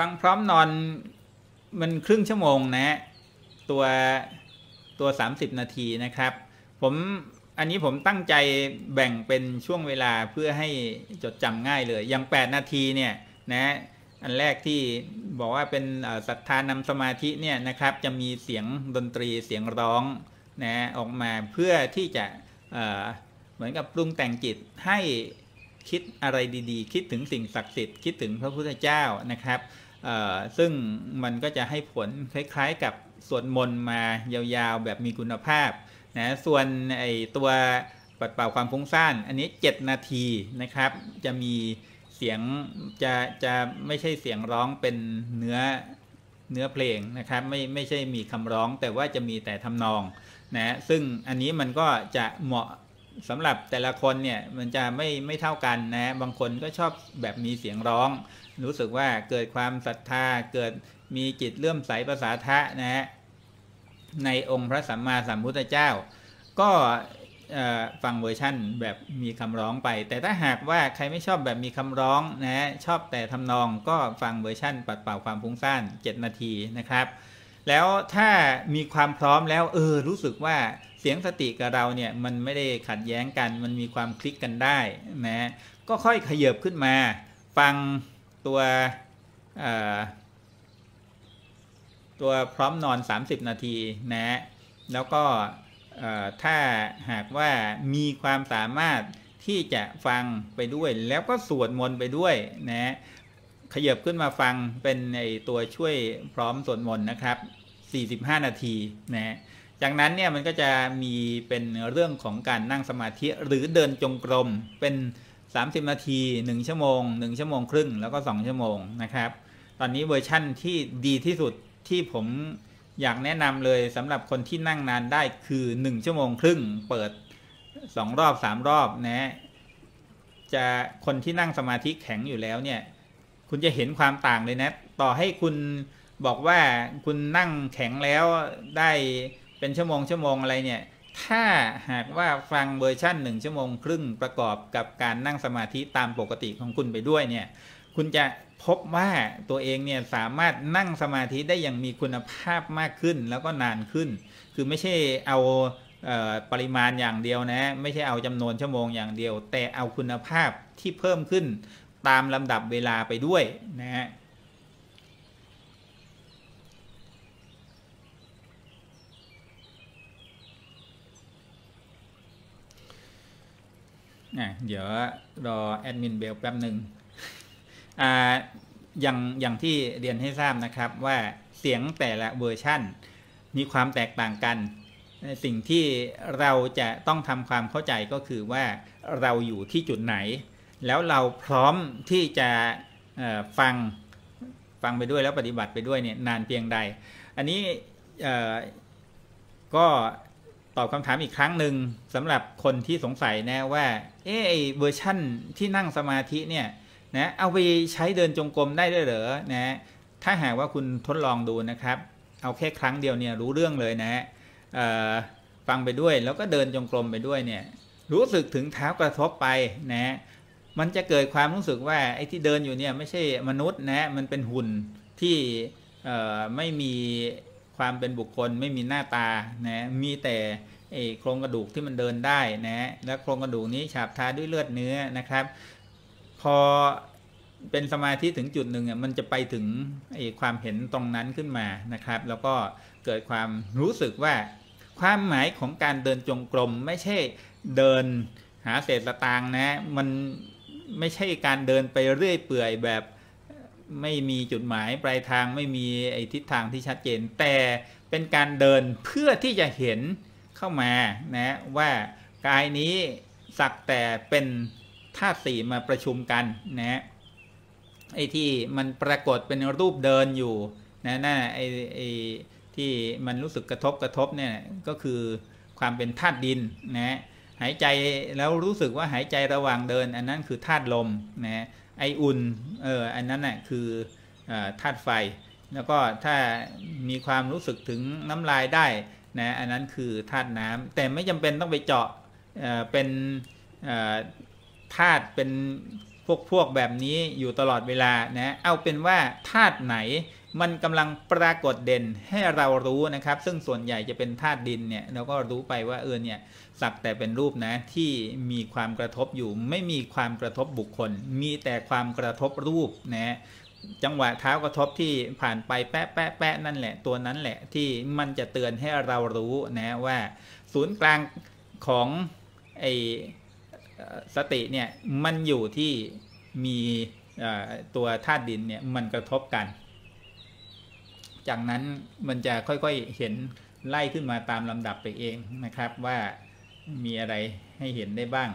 ฟังพร้อมนอนมันครึ่งชั่วโมงนะตัวตัว 30 นาทีนะครับผมอันนี้ผมตั้งใจแบ่งเป็นช่วงเวลาเพื่อให้จดจำง่ายเลยอย่าง8 นาทีเนี่ยนะอันแรกที่บอกว่าเป็นศรัทธานำสมาธิเนี่ยนะครับ จะมีเสียงดนตรีเสียงร้องนะออกมาเพื่อที่จะเหมือนกับปรุงแต่งจิตให้คิดอะไรดีๆ คิดถึงสิ่งศักดิ์สิทธิ์ คิดถึงพระพุทธเจ้านะครับ ซึ่งมันก็จะให้ผลคล้ายๆกับสวดมนต์มายาวๆ แบบมีคุณภาพ นะ ส่วนไอตัวปัดเป่าความฟุ้งซ่านอันนี้ 7 นาทีนะครับ จะมีเสียงจะจะไม่ใช่เสียงร้องเป็นเนื้อเนื้อเพลงนะครับ ไม่ไม่ใช่มีคำร้อง แต่ว่าจะมีแต่ทำนอง นะซึ่งอันนี้มันก็จะเหมาะสำหรับแต่ละคนเนี่ยมันจะไม่ไม่เท่ากันนะบางคนก็ชอบแบบมีเสียงร้อง รู้สึกว่าเกิดความศรัทธา เกิดมีจิตเลื่อมใสภาษาทะนะฮะในองค์พระสัมมาสัมพุทธเจ้า ก็ฟังเวอร์ชั่นแบบมีคำร้องไป แต่ถ้าหากว่าใครไม่ชอบแบบมีคำร้องนะ ชอบแต่ทำนองก็ฟังเวอร์ชั่นปัดเป่าความฟุ้งซ่าน7นาทีนะครับ แล้วถ้ามีความพร้อมแล้วเออรู้สึกว่าเสียงสติกับเราเนี่ยมันไม่ได้ขัดแย้งกันมันมีความคลิกกันได้นะ ก็ค่อยขยับขึ้นมา ฟังตัวตัวพร้อมนอน 30 นาทีนะ แล้วก็ถ้าหากว่ามีความสามารถที่จะฟังไปด้วย แล้วก็สวดมนต์ไปด้วยนะขยับขึ้นมาฟังเป็นในตัวช่วยพร้อมสวดมนต์นะครับ 45 นาทีนะจากนั้นเนี่ยมันก็จะมีเป็นเรื่องของการนั่งสมาธิหรือเดินจงกรมเป็น 30 นาที 1 ชั่วโมง 1 ชั่วโมงครึ่งแล้วก็2 ชั่วโมงนะครับ ตอนนี้เวอร์ชั่นที่ดีที่สุดที่ผมอยากแนะนำเลยสำหรับคนที่นั่งนานได้คือ 1 ชั่วโมงครึ่ง เปิด2รอบ3รอบนะ จะคนที่นั่งสมาธิแข็งอยู่แล้วเนี่ย คุณจะเห็นความต่างเลยนะ ต่อให้คุณบอกว่าคุณนั่งแข็งแล้วได้เป็นชั่วโมงชั่วโมงอะไร เนี่ย ถ้าหากว่าฟังเวอร์ชั่นหนึ่งชั่วโมงครึ่งประกอบกับการนั่งสมาธิตามปกติของคุณไปด้วยเนี่ย คุณจะพบว่าตัวเองเนี่ยสามารถนั่งสมาธิได้อย่างมีคุณภาพมากขึ้นแล้วก็นานขึ้น คือไม่ใช่เอาปริมาณอย่างเดียวนะ ไม่ใช่เอาจำนวนชั่วโมงอย่างเดียว แต่เอาคุณภาพที่เพิ่มขึ้น ตามลำดับเวลาไปด้วยนะฮะนะเดี๋ยว รอ แอดมินเบลแป๊บหนึ่งอ่าอย่าง อย่างที่เรียนให้ทราบนะครับว่าเสียงแต่ละเวอร์ชั่น มีความแตกต่างกัน สิ่งที่เราจะต้องทำความเข้าใจก็คือว่าเราอยู่ที่จุดไหน แล้วเราพร้อมที่จะฟังฟังไปด้วยแล้วปฏิบัติไปด้วยเนี่ยนาน เพียงใด อันนี้ก็ตอบคำถามอีกครั้งหนึ่งสำหรับคนที่สงสัยนะว่าเออเวอร์ชั่นที่นั่งสมาธิเนี่ยนะเอาไปใช้เดินจงกรมได้ด้วยเหรอนะถ้าหากว่าคุณทดลองดูนะครับ เอาแค่ครั้งเดียวเนี่ยรู้เรื่องเลยนะฟังไปด้วยแล้วก็เดินจงกรมไปด้วยเนี่ยรู้สึกถึงเท้ากระทบไปนะมันจะเกิดความรู้สึกว่าไอ้ที่เดินอยู่เนี่ยไม่ใช่มนุษย์นะมันเป็นหุ่นที่ไม่มีความเป็นบุคคลไม่มีหน้าตานะมีแต่โครงกระดูกที่มันเดินได้นะและโครงกระดูกนี้ฉาบทาด้วยเลือดเนื้อนะครับ พอเป็นสมาธิถึงจุดหนึ่งมันจะไปถึงความเห็นตรงนั้นขึ้นมานะครับ แล้วก็เกิดความรู้สึกว่าความหมายของการเดินจงกรม ไม่ใช่เดินหาเศษตะตางนะมันไม่ใช่การเดินไปเรื่อยเปื่อยแบบไม่มีจุดหมาย ปลายทางไม่มีไอทิศทางที่ชัดเจน แต่เป็นการเดินเพื่อที่จะเห็นเข้ามานะว่ากายนี้สักแต่เป็นธาตุสี่มาประชุมกันนะไอ้ที่มันปรากฏเป็นรูปเดินอยู่นะนั่นไอ้ไอ้ที่มันรู้สึกกระทบกระทบเนี่ยก็คือความเป็นธาตุดินนะหายใจแล้วรู้สึกว่าหายใจระหว่างเดิน อันนั้นคือธาตุลมนะไออุ่น เออ อันนั้นน่ะคือธาตุไฟ แล้วก็ถ้ามีความรู้สึกถึงน้ำลายได้นะ อันนั้นคือธาตุน้ำ แต่ไม่จำเป็นต้องไปเจาะเเป็นธาตุ เป็นพวกพวกแบบนี้อยู่ตลอดเวลา นะ เอาเป็นว่าธาตุไหนมันกำลังปรากฏเด่นให้เรารู้ นะครับ ซึ่งส่วนใหญ่จะเป็นธาตุดินเนี่ย เราก็รู้ไปว่าเออเนี่ยสักแต่เป็นรูปนะ ที่มีความกระทบอยู่ ไม่มีความกระทบบุคคล มีแต่ความกระทบรูปนะจังหวะเท้ากระทบที่ผ่านไปแปะแปะแปะนั่นแหละ ตัวนั้นแหละ ที่มันจะเตือนให้เรารู้นะว่าศูนย์กลางของไอสติเนี่ยมันอยู่ที่มีตัวธาตุดินเนี่ยมันกระทบกันจากนั้นมันจะค่อยๆเห็นไล่ขึ้นมาตามลำดับไปเองนะครับว่ามีอะไรให้เห็นได้บ้าง